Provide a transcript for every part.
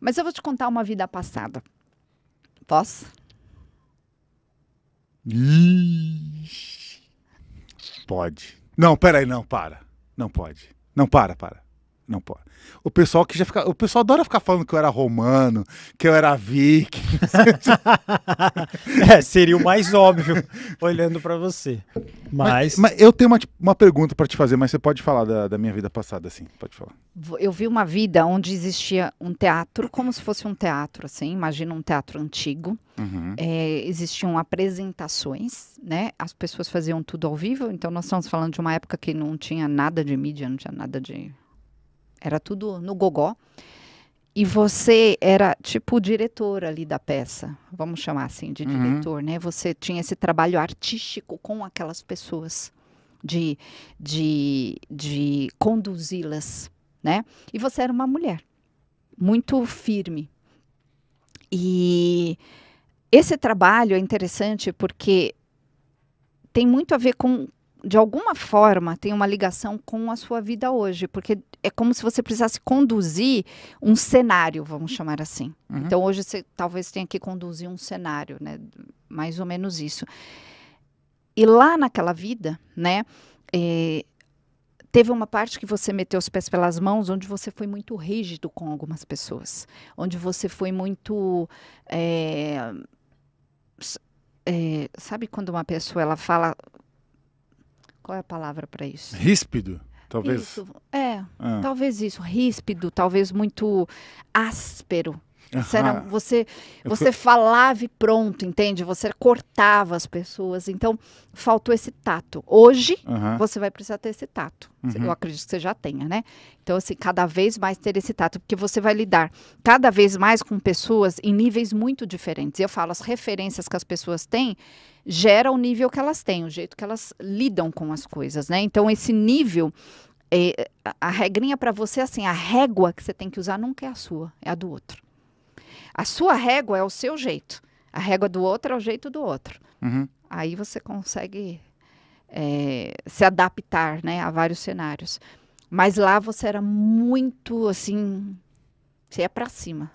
Mas eu vou te contar uma vida passada. Posso? Pode. Não, peraí, não, para. Não pode. Não, para, para. Não pode. O pessoal que já fica. O pessoal adora ficar falando que eu era romano, que eu era viking. é, seria o mais óbvio olhando para você. Mas... mas... mas. eu tenho uma, uma pergunta para te fazer, mas você pode falar da, da minha vida passada, assim. Pode falar. Eu vi uma vida onde existia um teatro, como se fosse um teatro, assim. Imagina um teatro antigo. Uhum. É, existiam apresentações, né? As pessoas faziam tudo ao vivo. Então, nós estamos falando de uma época que não tinha nada de mídia, não tinha nada de era tudo no gogó. E você era tipo diretor ali da peça, vamos chamar assim de uhum. diretor, né? Você tinha esse trabalho artístico com aquelas pessoas, de, de, de conduzi-las, né? E você era uma mulher, muito firme. E esse trabalho é interessante porque tem muito a ver com de alguma forma, tem uma ligação com a sua vida hoje, porque é como se você precisasse conduzir um cenário, vamos chamar assim. Uhum. Então, hoje você talvez tenha que conduzir um cenário, né? Mais ou menos isso. E lá naquela vida, né? É, teve uma parte que você meteu os pés pelas mãos, onde você foi muito rígido com algumas pessoas, onde você foi muito é, é, sabe quando uma pessoa ela fala qual é a palavra para isso? Ríspido, talvez. Isso, é, ah. talvez isso, ríspido, talvez muito áspero. Era, você você falava e pronto, entende? Você cortava as pessoas. Então, faltou esse tato. Hoje, uhum. você vai precisar ter esse tato. Uhum. Eu acredito que você já tenha, né? Então, assim, cada vez mais ter esse tato, porque você vai lidar cada vez mais com pessoas em níveis muito diferentes. Eu falo, as referências que as pessoas têm gera o nível que elas têm, o jeito que elas lidam com as coisas, né? Então, esse nível é, a regrinha para você assim, a régua que você tem que usar nunca é a sua, é a do outro. A sua régua é o seu jeito. A régua do outro é o jeito do outro. Uhum. Aí você consegue é, se adaptar né, a vários cenários. Mas lá você era muito assim. Você ia pra cima.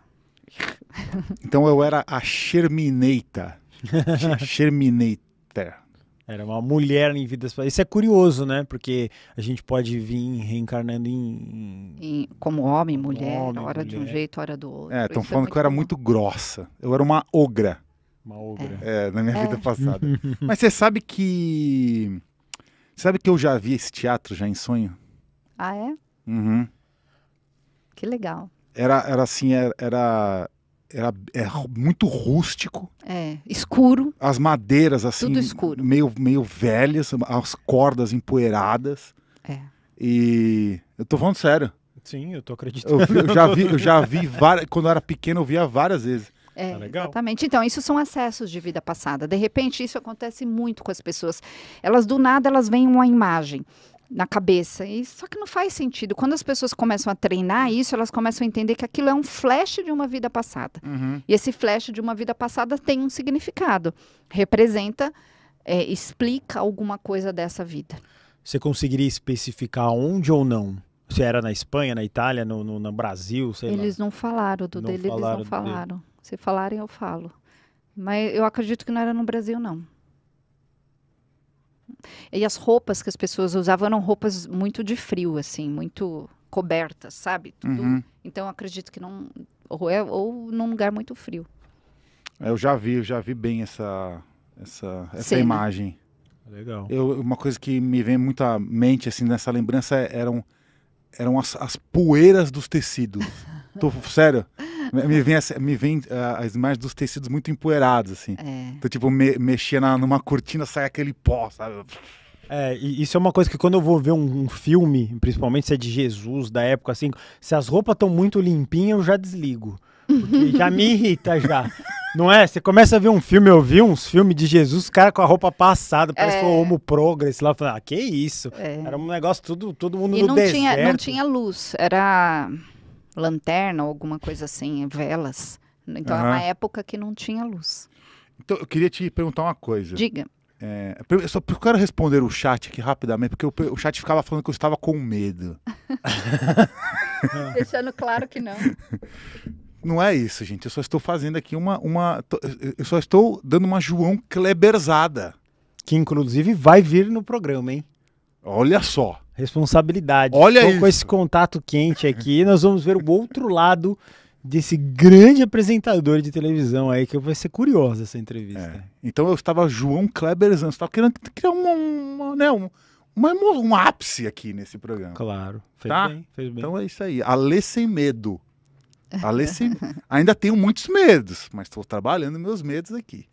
Então eu era a Sherminator. Sherminator. Era uma mulher em vidas passadas. Isso é curioso, né? Porque a gente pode vir reencarnando em. em como homem, mulher, homem, hora mulher. de um jeito, hora do outro. É, estão é falando é que eu era bom. muito grossa. Eu era uma ogra. Uma ogra. É, é na minha é. vida passada. Mas você sabe que. Sabe que eu já vi esse teatro já em sonho? Ah, é? Uhum. Que legal. Era, era assim, era, era era, é muito rústico. É, escuro. As madeiras, assim, Meio, meio velhas, as cordas empoeiradas. É. E eu tô falando sério. Sim, eu tô acreditando. Eu, eu já vi, eu já vi várias, quando eu era pequeno, eu via várias vezes. É, tá exatamente. Então, isso são acessos de vida passada. De repente, isso acontece muito com as pessoas. Elas, do nada, elas veem uma imagem na cabeça. E só que não faz sentido. Quando as pessoas começam a treinar isso, elas começam a entender que aquilo é um flash de uma vida passada. Uhum. E esse flash de uma vida passada tem um significado, representa, é, explica alguma coisa dessa vida. Você conseguiria especificar onde ou não? Se era na Espanha, na Itália, no, no, no Brasil, sei eles lá. Eles não falaram do não dele, falaram eles não falaram. Dele. Se falarem, eu falo. Mas eu acredito que não era no Brasil, não. E as roupas que as pessoas usavam eram roupas muito de frio, assim, muito cobertas, sabe? Tudo. Uhum. Então acredito que não. Ou, é, ou num lugar muito frio. Eu já vi, eu já vi bem essa, essa, essa imagem. Legal. Eu, uma coisa que me vem muito à mente, assim, nessa lembrança é, eram, eram as, as poeiras dos tecidos. Tô, sério me vem, essa, me vem uh, as imagens dos tecidos muito empoeirados, assim. É. Então, tipo, me, mexia na, numa cortina, sai aquele pó, sabe? É, isso é uma coisa que quando eu vou ver um, um, filme, principalmente se é de Jesus, da época, assim, se as roupas estão muito limpinhas, eu já desligo. Porque já me irrita já. Não é? Você começa a ver um filme, eu vi uns filmes de Jesus, cara com a roupa passada, parece é. foi Homo Progress lá. Eu falei, ah, que isso? É. Era um negócio tudo, todo mundo e no não deserto. Tinha, não tinha luz, era lanterna ou alguma coisa assim, velas. Então uhum. É era uma época que não tinha luz. Então eu queria te perguntar uma coisa. Diga. É, eu só quero responder o chat aqui rapidamente, porque o, o chat ficava falando que eu estava com medo. Deixando claro que não. Não é isso, gente. Eu só estou fazendo aqui uma. uma eu só estou dando uma João Kleberzada. Que inclusive vai vir no programa, hein? Olha só. Responsabilidade. Olha então, Com esse contato quente aqui, nós vamos ver o outro lado desse grande apresentador de televisão aí, que vai ser curiosa essa entrevista. É. Então eu estava João Kleber estava querendo criar uma, uma, né, um, uma, um ápice aqui nesse programa. Claro, fez, tá? bem, fez bem. Então é isso aí, Alê Sem Medo. Alê sem... Ainda tenho muitos medos, mas estou trabalhando meus medos aqui.